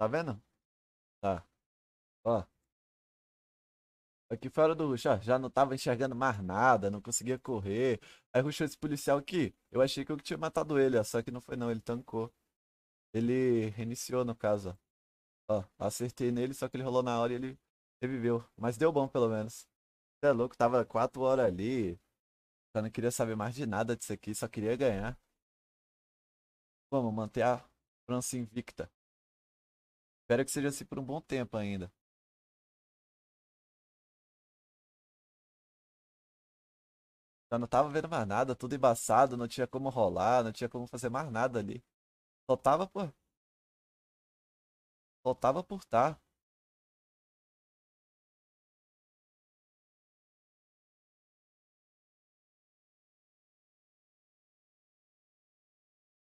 Tá vendo? Tá. Ó. Aqui fora do Rush, ó, já não tava enxergando mais nada, não conseguia correr. Aí rushou esse policial aqui. Eu achei que eu tinha matado ele, ó, só que não foi não, ele tancou. Ele reiniciou, no caso, ó. ó acertei nele, só que ele rolou na hora e ele reviveu. Mas deu bom, pelo menos. Você é louco, tava 4 horas ali. Já não queria saber mais de nada disso aqui, só queria ganhar. Vamos manter a França invicta. Espero que seja assim por um bom tempo ainda. Eu não tava vendo mais nada, tudo embaçado, não tinha como rolar, não tinha como fazer mais nada ali. Só tava por. Só tava por tá.